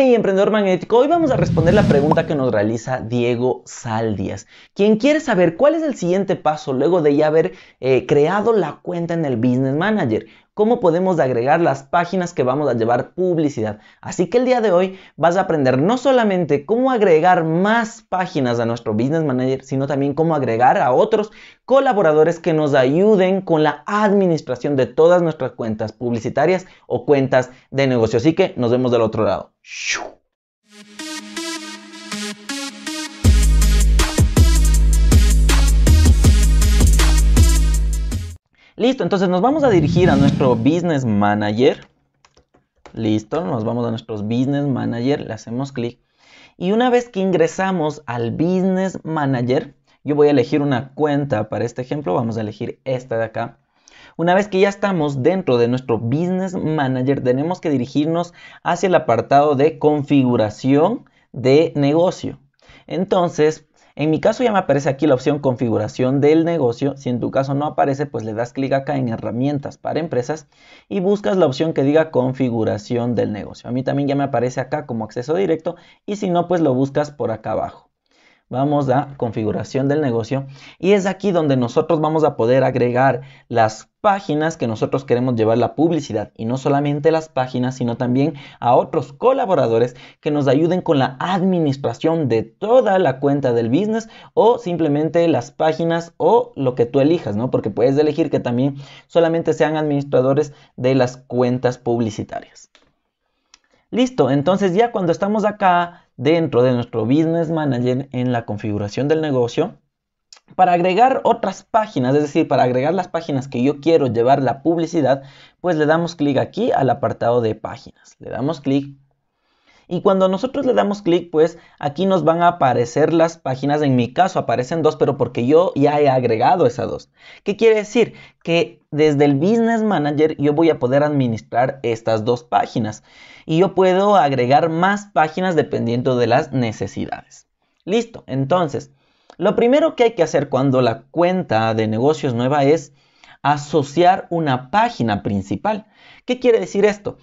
Hey emprendedor magnético, hoy vamos a responder la pregunta que nos realiza Diego Saldías, quien quiere saber cuál es el siguiente paso luego de ya haber eh, creado la cuenta en el Business Manager cómo podemos agregar las páginas que vamos a llevar publicidad. Así que el día de hoy vas a aprender no solamente cómo agregar más páginas a nuestro Business Manager, sino también cómo agregar a otros colaboradores que nos ayuden con la administración de todas nuestras cuentas publicitarias o cuentas de negocio. Así que nos vemos del otro lado. Listo, entonces nos vamos a dirigir a nuestro Business Manager. Listo, nos vamos a nuestros Business Manager, le hacemos clic. Y una vez que ingresamos al Business Manager, yo voy a elegir una cuenta para este ejemplo, vamos a elegir esta de acá. Una vez que ya estamos dentro de nuestro Business Manager, tenemos que dirigirnos hacia el apartado de configuración de negocio. Entonces, en mi caso ya me aparece aquí la opción configuración del negocio. Si en tu caso no aparece, pues le das clic acá en herramientas para empresas y buscas la opción que diga configuración del negocio. A mí también ya me aparece acá como acceso directo y si no, pues lo buscas por acá abajo. Vamos a configuración del negocio y es aquí donde nosotros vamos a poder agregar las páginas que nosotros queremos llevar la publicidad y no solamente las páginas, sino también a otros colaboradores que nos ayuden con la administración de toda la cuenta del business o simplemente las páginas o lo que tú elijas, ¿no? Porque puedes elegir que también solamente sean administradores de las cuentas publicitarias. Listo, entonces ya cuando estamos acá dentro de nuestro business manager en la configuración del negocio, para agregar otras páginas, es decir, para agregar las páginas que yo quiero llevar la publicidad, pues le damos clic aquí al apartado de páginas. Le damos clic. Y cuando nosotros le damos clic, pues aquí nos van a aparecer las páginas. En mi caso aparecen dos, pero porque yo ya he agregado esas dos. ¿Qué quiere decir? Que desde el Business Manager yo voy a poder administrar estas dos páginas. Y yo puedo agregar más páginas dependiendo de las necesidades. Listo, entonces lo primero que hay que hacer cuando la cuenta de negocios nueva es asociar una página principal. ¿Qué quiere decir esto?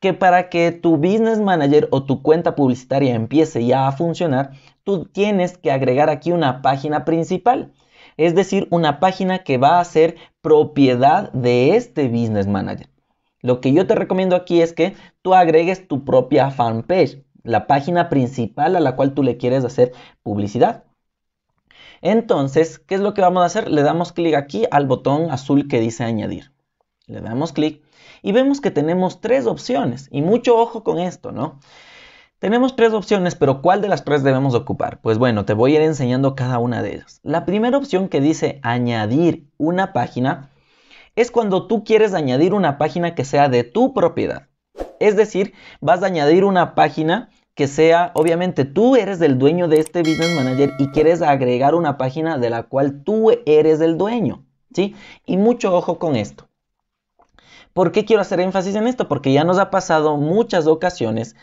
Que para que tu business manager o tu cuenta publicitaria empiece ya a funcionar, tú tienes que agregar aquí una página principal. Es decir, una página que va a ser propiedad de este business manager. Lo que yo te recomiendo aquí es que tú agregues tu propia fanpage, la página principal a la cual tú le quieres hacer publicidad. Entonces, ¿qué es lo que vamos a hacer? Le damos clic aquí al botón azul que dice añadir. Le damos clic y vemos que tenemos tres opciones. Y mucho ojo con esto, ¿no? Tenemos tres opciones, pero ¿cuál de las tres debemos ocupar? Pues bueno, te voy a ir enseñando cada una de ellas. La primera opción que dice añadir una página es cuando tú quieres añadir una página que sea de tu propiedad. Es decir, vas a añadir una página que sea, obviamente tú eres el dueño de este Business Manager y quieres agregar una página de la cual tú eres el dueño, ¿sí? Y mucho ojo con esto. ¿Por qué quiero hacer énfasis en esto? Porque ya nos ha pasado muchas ocasiones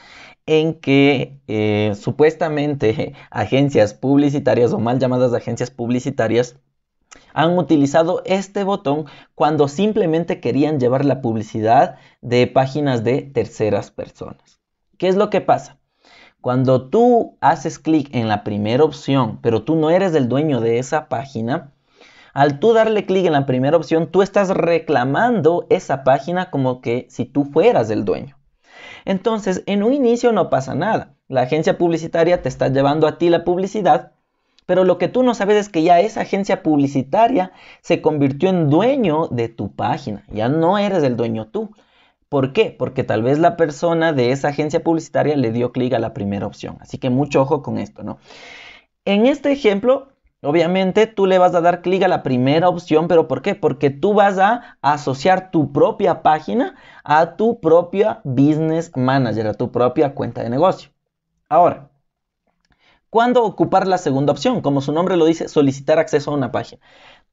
en que eh, supuestamente agencias publicitarias o mal llamadas agencias publicitarias han utilizado este botón cuando simplemente querían llevar la publicidad de páginas de terceras personas. ¿Qué es lo que pasa? Cuando tú haces clic en la primera opción, pero tú no eres el dueño de esa página, al tú darle clic en la primera opción, tú estás reclamando esa página como que si tú fueras el dueño. Entonces, en un inicio no pasa nada. La agencia publicitaria te está llevando a ti la publicidad, pero lo que tú no sabes es que ya esa agencia publicitaria se convirtió en dueño de tu página. Ya no eres el dueño tú. ¿Por qué? Porque tal vez la persona de esa agencia publicitaria le dio clic a la primera opción. Así que mucho ojo con esto, ¿no? En este ejemplo, Obviamente tú le vas a dar clic a la primera opción, pero ¿por qué? Porque tú vas a asociar tu propia página a tu propia business manager, a tu propia cuenta de negocio. Ahora, ¿cuándo ocupar la segunda opción? Como su nombre lo dice, solicitar acceso a una página.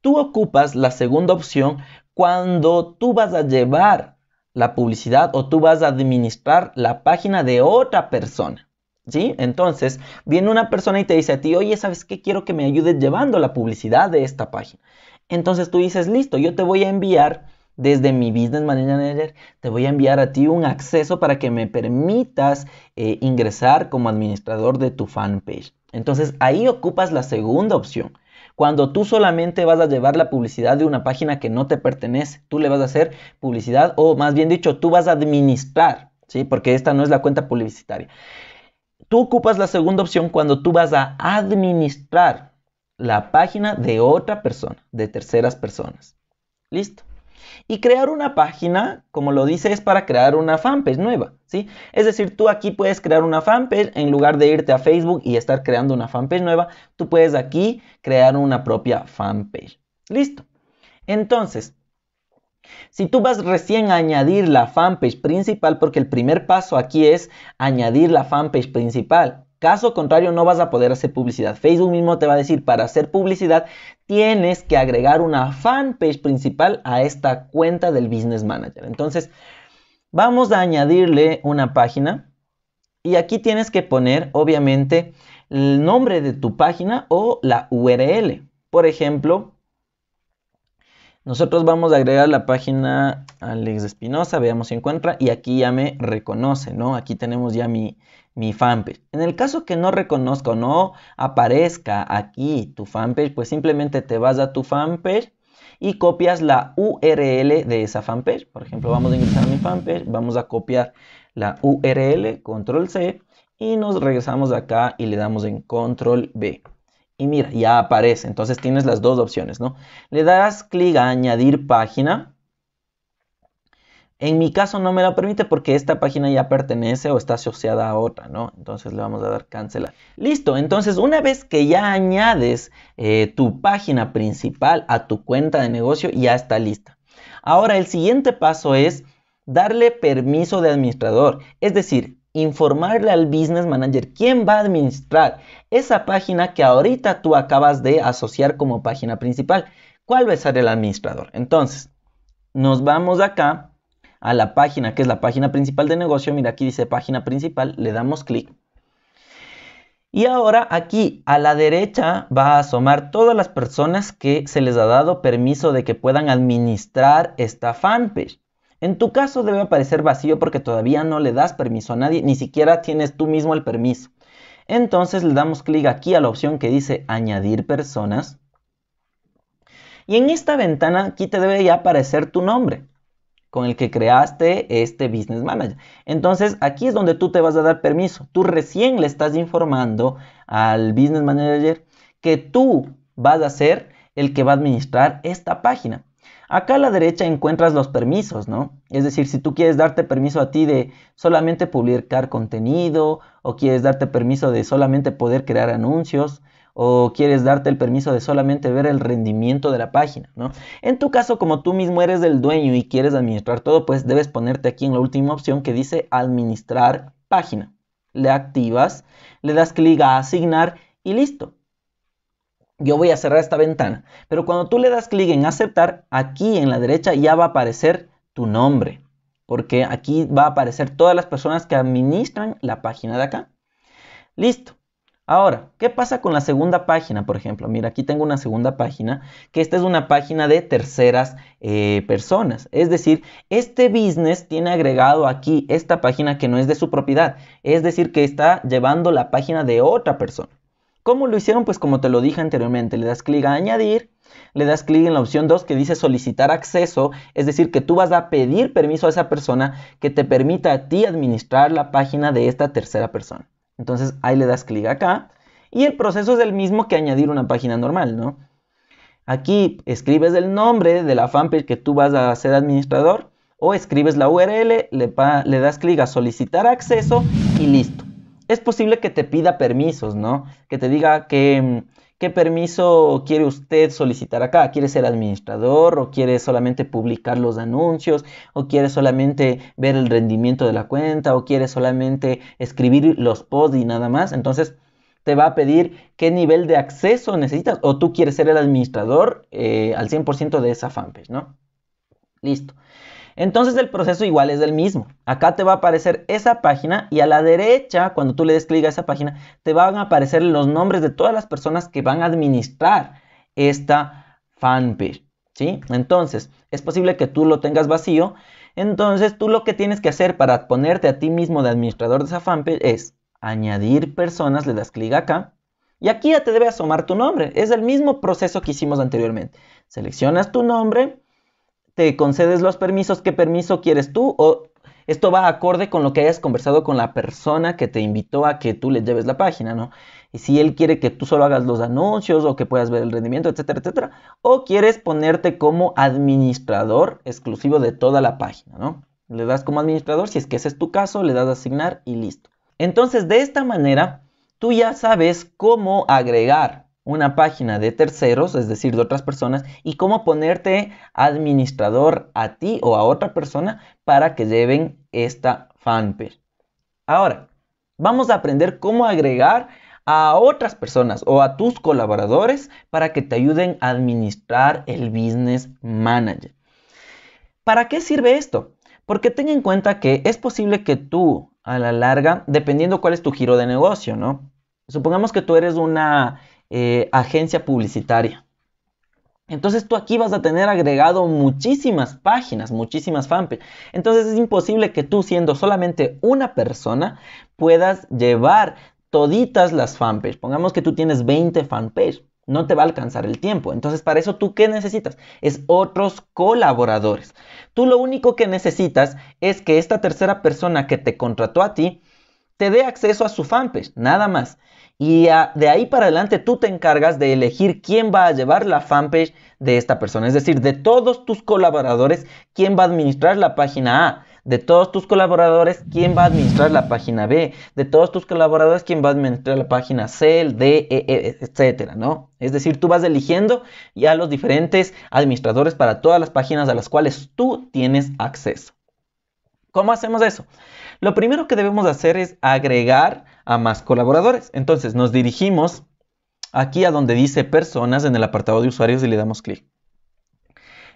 Tú ocupas la segunda opción cuando tú vas a llevar la publicidad o tú vas a administrar la página de otra persona. ¿Sí? Entonces, viene una persona y te dice a ti, oye, ¿sabes qué? Quiero que me ayudes llevando la publicidad de esta página. Entonces tú dices, listo, yo te voy a enviar desde mi Business Manager, te voy a enviar a ti un acceso para que me permitas eh, ingresar como administrador de tu fanpage. Entonces ahí ocupas la segunda opción. Cuando tú solamente vas a llevar la publicidad de una página que no te pertenece, tú le vas a hacer publicidad o más bien dicho, tú vas a administrar, ¿sí? Porque esta no es la cuenta publicitaria. Tú ocupas la segunda opción cuando tú vas a administrar la página de otra persona, de terceras personas. Listo. Y crear una página, como lo dice, es para crear una fanpage nueva, ¿sí? Es decir, tú aquí puedes crear una fanpage en lugar de irte a Facebook y estar creando una fanpage nueva, tú puedes aquí crear una propia fanpage. Listo. Entonces, si tú vas recién a añadir la fanpage principal, porque el primer paso aquí es añadir la fanpage principal, Caso contrario, no vas a poder hacer publicidad. Facebook mismo te va a decir, para hacer publicidad, tienes que agregar una fanpage principal a esta cuenta del Business Manager. Entonces, vamos a añadirle una página. Y aquí tienes que poner, obviamente, el nombre de tu página o la URL. Por ejemplo, nosotros vamos a agregar la página Alex Espinosa, veamos si encuentra, y aquí ya me reconoce, ¿no? Aquí tenemos ya mi, mi fanpage. En el caso que no reconozca no aparezca aquí tu fanpage, pues simplemente te vas a tu fanpage y copias la URL de esa fanpage. Por ejemplo, vamos a ingresar a mi fanpage, vamos a copiar la URL, control C, y nos regresamos acá y le damos en control B y mira, ya aparece. Entonces tienes las dos opciones, ¿no? Le das clic a añadir página. En mi caso no me lo permite porque esta página ya pertenece o está asociada a otra, ¿no? Entonces le vamos a dar cancelar. Listo, entonces una vez que ya añades eh, tu página principal a tu cuenta de negocio, ya está lista. Ahora el siguiente paso es darle permiso de administrador. Es decir, informarle al business manager quién va a administrar esa página que ahorita tú acabas de asociar como página principal. ¿Cuál va a ser el administrador? Entonces, nos vamos acá a la página que es la página principal de negocio. Mira, aquí dice página principal, le damos clic. Y ahora aquí a la derecha va a asomar todas las personas que se les ha dado permiso de que puedan administrar esta fanpage. En tu caso debe aparecer vacío porque todavía no le das permiso a nadie, ni siquiera tienes tú mismo el permiso. Entonces le damos clic aquí a la opción que dice añadir personas. Y en esta ventana aquí te debe ya aparecer tu nombre con el que creaste este Business Manager. Entonces aquí es donde tú te vas a dar permiso. Tú recién le estás informando al Business Manager que tú vas a ser el que va a administrar esta página. Acá a la derecha encuentras los permisos, ¿no? Es decir, si tú quieres darte permiso a ti de solamente publicar contenido, o quieres darte permiso de solamente poder crear anuncios, o quieres darte el permiso de solamente ver el rendimiento de la página, ¿no? En tu caso, como tú mismo eres el dueño y quieres administrar todo, pues debes ponerte aquí en la última opción que dice administrar página. Le activas, le das clic a asignar y listo yo voy a cerrar esta ventana. Pero cuando tú le das clic en aceptar, aquí en la derecha ya va a aparecer tu nombre. Porque aquí va a aparecer todas las personas que administran la página de acá. Listo. Ahora, ¿qué pasa con la segunda página, por ejemplo? Mira, aquí tengo una segunda página, que esta es una página de terceras eh, personas. Es decir, este business tiene agregado aquí esta página que no es de su propiedad. Es decir, que está llevando la página de otra persona. ¿Cómo lo hicieron? Pues como te lo dije anteriormente, le das clic a añadir, le das clic en la opción 2 que dice solicitar acceso, es decir, que tú vas a pedir permiso a esa persona que te permita a ti administrar la página de esta tercera persona. Entonces ahí le das clic acá y el proceso es el mismo que añadir una página normal, ¿no? Aquí escribes el nombre de la fanpage que tú vas a ser administrador o escribes la URL, le, le das clic a solicitar acceso y listo es posible que te pida permisos, ¿no? Que te diga mm, qué permiso quiere usted solicitar acá. ¿Quiere ser administrador o quiere solamente publicar los anuncios o quiere solamente ver el rendimiento de la cuenta o quiere solamente escribir los posts y nada más? Entonces te va a pedir qué nivel de acceso necesitas o tú quieres ser el administrador eh, al 100% de esa fanpage, ¿no? Listo. Entonces el proceso igual es el mismo. Acá te va a aparecer esa página y a la derecha, cuando tú le des clic a esa página, te van a aparecer los nombres de todas las personas que van a administrar esta fanpage. ¿sí? Entonces, es posible que tú lo tengas vacío. Entonces, tú lo que tienes que hacer para ponerte a ti mismo de administrador de esa fanpage es añadir personas, le das clic acá. Y aquí ya te debe asomar tu nombre. Es el mismo proceso que hicimos anteriormente. Seleccionas tu nombre te concedes los permisos, qué permiso quieres tú o esto va acorde con lo que hayas conversado con la persona que te invitó a que tú le lleves la página, ¿no? Y si él quiere que tú solo hagas los anuncios o que puedas ver el rendimiento, etcétera, etcétera, o quieres ponerte como administrador exclusivo de toda la página, ¿no? Le das como administrador, si es que ese es tu caso, le das a asignar y listo. Entonces, de esta manera, tú ya sabes cómo agregar una página de terceros, es decir, de otras personas, y cómo ponerte administrador a ti o a otra persona para que lleven esta fanpage. Ahora, vamos a aprender cómo agregar a otras personas o a tus colaboradores para que te ayuden a administrar el business manager. ¿Para qué sirve esto? Porque ten en cuenta que es posible que tú a la larga, dependiendo cuál es tu giro de negocio, ¿no? Supongamos que tú eres una eh, agencia publicitaria. Entonces tú aquí vas a tener agregado muchísimas páginas, muchísimas fanpages... Entonces es imposible que tú siendo solamente una persona puedas llevar toditas las fanpages... Pongamos que tú tienes 20 fanpages... No te va a alcanzar el tiempo. Entonces, para eso, ¿tú qué necesitas? Es otros colaboradores. Tú lo único que necesitas es que esta tercera persona que te contrató a ti te dé acceso a su fanpage, nada más y de ahí para adelante tú te encargas de elegir quién va a llevar la fanpage de esta persona, es decir, de todos tus colaboradores, quién va a administrar la página A. De todos tus colaboradores, ¿quién va a administrar la página B? De todos tus colaboradores, ¿quién va a administrar la página C, D, etc. E, etcétera, ¿no? Es decir, tú vas eligiendo ya los diferentes administradores para todas las páginas a las cuales tú tienes acceso. ¿Cómo hacemos eso? Lo primero que debemos hacer es agregar a más colaboradores. Entonces nos dirigimos aquí a donde dice personas en el apartado de usuarios y le damos clic.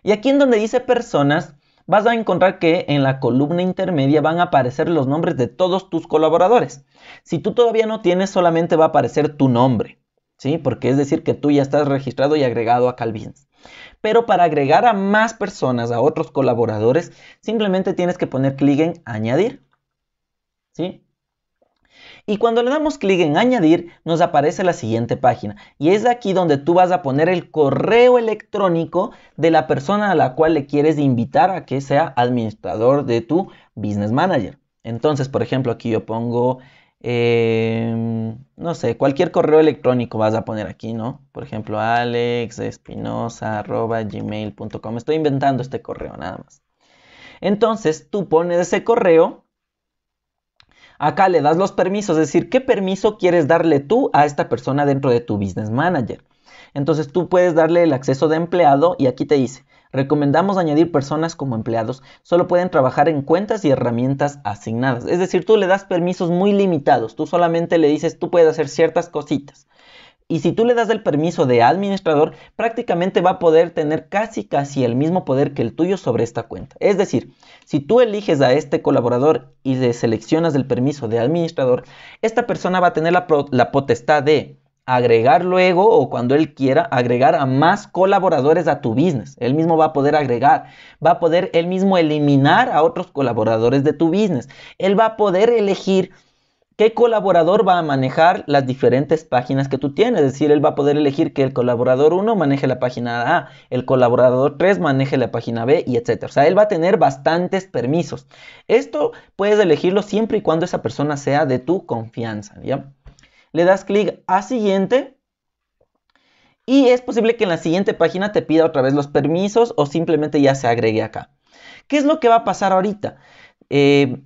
Y aquí en donde dice personas vas a encontrar que en la columna intermedia van a aparecer los nombres de todos tus colaboradores. Si tú todavía no tienes, solamente va a aparecer tu nombre, ¿sí? Porque es decir que tú ya estás registrado y agregado a Calvins. Pero para agregar a más personas, a otros colaboradores, simplemente tienes que poner clic en añadir, ¿sí? Y cuando le damos clic en añadir, nos aparece la siguiente página. Y es aquí donde tú vas a poner el correo electrónico de la persona a la cual le quieres invitar a que sea administrador de tu business manager. Entonces, por ejemplo, aquí yo pongo, em, no sé, cualquier correo electrónico vas a poner aquí, ¿no? Por ejemplo, alexespinosa.gmail.com. Estoy inventando este correo nada más. Entonces, tú pones ese correo Acá le das los permisos, es decir, ¿qué permiso quieres darle tú a esta persona dentro de tu business manager? Entonces tú puedes darle el acceso de empleado y aquí te dice, recomendamos añadir personas como empleados, solo pueden trabajar en cuentas y herramientas asignadas. Es decir, tú le das permisos muy limitados, tú solamente le dices, tú puedes hacer ciertas cositas. Y si tú le das el permiso de administrador, prácticamente va a poder tener casi casi el mismo poder que el tuyo sobre esta cuenta. Es decir, si tú eliges a este colaborador y le seleccionas el permiso de administrador, esta persona va a tener la, potestad de agregar luego o cuando él quiera agregar a más colaboradores a tu business. Él mismo va a poder agregar, va a poder él mismo eliminar a otros colaboradores de tu business. Él va a poder elegir qué colaborador va a manejar las diferentes páginas que tú tienes. Es decir, él va a poder elegir que el colaborador 1 maneje la página A, el colaborador 3 maneje la página B y etcétera. O sea, él va a tener bastantes permisos. Esto puedes elegirlo siempre y cuando esa persona sea de tu confianza. ¿ya? Le das clic a siguiente. Y es posible que en la siguiente página te pida otra vez los permisos o simplemente ya se agregue acá. ¿Qué es lo que va a pasar ahorita? Eh,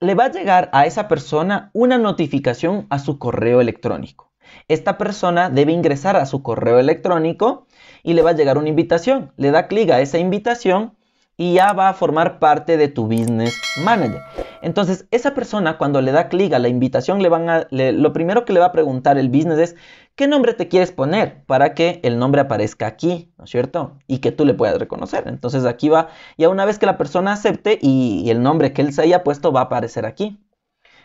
le va a llegar a esa persona una notificación a su correo electrónico. Esta persona debe ingresar a su correo electrónico y le va a llegar una invitación. Le da clic a esa invitación y ya va a formar parte de tu business manager. Entonces, esa persona cuando le da clic a la invitación, le van a, lo primero que le va a preguntar el business es, ¿qué nombre te quieres poner para que el nombre aparezca aquí? ¿No es cierto? Y que tú le puedas reconocer. Entonces, aquí va, y una vez que la persona acepte y el nombre que él se haya puesto va a aparecer aquí.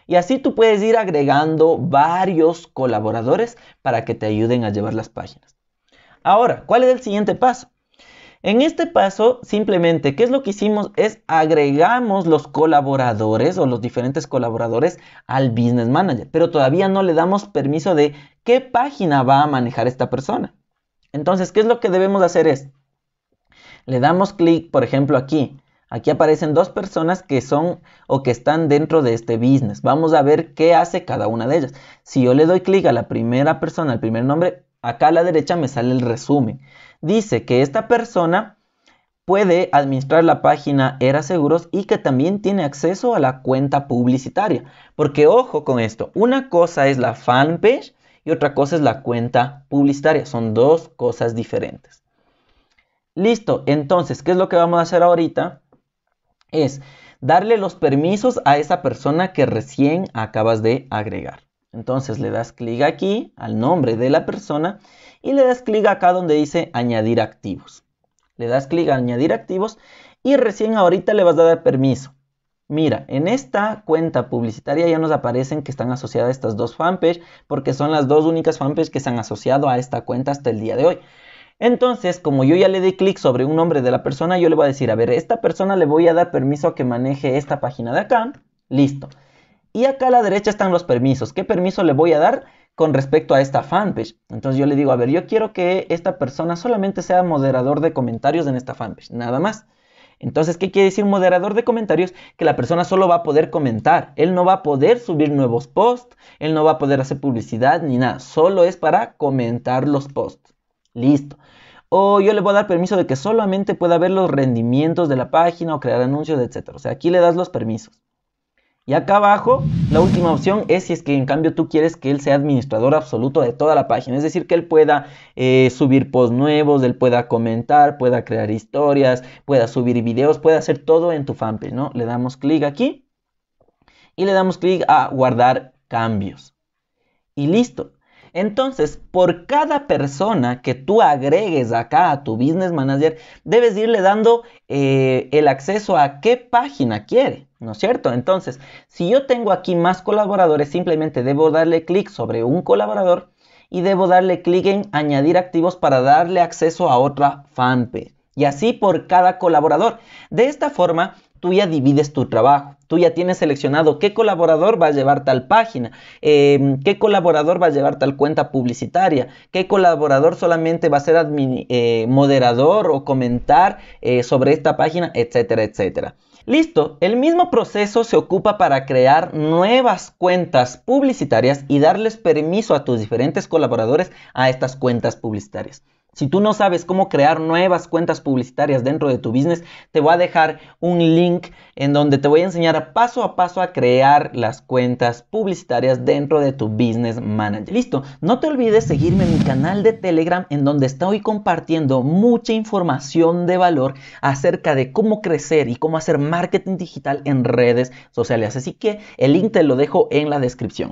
Y así tú puedes ir agregando varios colaboradores para que te ayuden a llevar las páginas. Ahora, ¿cuál es el siguiente paso? En este paso, simplemente, ¿qué es lo que hicimos? Es agregamos los colaboradores o los diferentes colaboradores al business manager, pero todavía no le damos permiso de qué página va a manejar esta persona. Entonces, ¿qué es lo que debemos hacer? Es, le damos clic, por ejemplo, aquí. Aquí aparecen dos personas que son o que están dentro de este business. Vamos a ver qué hace cada una de ellas. Si yo le doy clic a la primera persona, al primer nombre, acá a la derecha me sale el resumen dice que esta persona puede administrar la página Era Seguros y que también tiene acceso a la cuenta publicitaria. Porque ojo con esto, una cosa es la fanpage y otra cosa es la cuenta publicitaria. Son dos cosas diferentes. Listo, entonces, ¿qué es lo que vamos a hacer ahorita? Es darle los permisos a esa persona que recién acabas de agregar. Entonces le das clic aquí al nombre de la persona y le das clic acá donde dice añadir activos. Le das clic a añadir activos y recién ahorita le vas a dar permiso. Mira, en esta cuenta publicitaria ya nos aparecen que están asociadas estas dos fanpages porque son las dos únicas fanpages que se han asociado a esta cuenta hasta el día de hoy. Entonces, como yo ya le di clic sobre un nombre de la persona, yo le voy a decir, a ver, esta persona le voy a dar permiso a que maneje esta página de acá. Listo. Y acá a la derecha están los permisos. ¿Qué permiso le voy a dar con respecto a esta fanpage? Entonces yo le digo, a ver, yo quiero que esta persona solamente sea moderador de comentarios en esta fanpage, nada más. Entonces, ¿qué quiere decir moderador de comentarios? Que la persona solo va a poder comentar. Él no va a poder subir nuevos posts, él no va a poder hacer publicidad ni nada. Solo es para comentar los posts. Listo. O yo le voy a dar permiso de que solamente pueda ver los rendimientos de la página o crear anuncios, etc. O sea, aquí le das los permisos. Y acá abajo, la última opción es si es que en cambio tú quieres que él sea administrador absoluto de toda la página. Es decir, que él pueda eh, subir posts nuevos, él pueda comentar, pueda crear historias, pueda subir videos, pueda hacer todo en tu fanpage, ¿no? Le damos clic aquí y le damos clic a guardar cambios. Y listo. Entonces, por cada persona que tú agregues acá a tu business manager, debes irle dando eh, el acceso a qué página quiere. ¿No es cierto? Entonces, si yo tengo aquí más colaboradores, simplemente debo darle clic sobre un colaborador y debo darle clic en añadir activos para darle acceso a otra fanpage. Y así por cada colaborador. De esta forma, tú ya divides tu trabajo. Tú ya tienes seleccionado qué colaborador va a llevar tal página, em, qué colaborador va a llevar tal cuenta publicitaria, qué colaborador solamente va a ser eh, moderador o comentar eh, sobre esta página, etcétera, etcétera. Listo, el mismo proceso se ocupa para crear nuevas cuentas publicitarias y darles permiso a tus diferentes colaboradores a estas cuentas publicitarias. Si tú no sabes cómo crear nuevas cuentas publicitarias dentro de tu business, te voy a dejar un link en donde te voy a enseñar paso a paso a crear las cuentas publicitarias dentro de tu business manager. Listo, no te olvides seguirme en mi canal de Telegram en donde estoy compartiendo mucha información de valor acerca de cómo crecer y cómo hacer marketing digital en redes sociales. Así que el link te lo dejo en la descripción.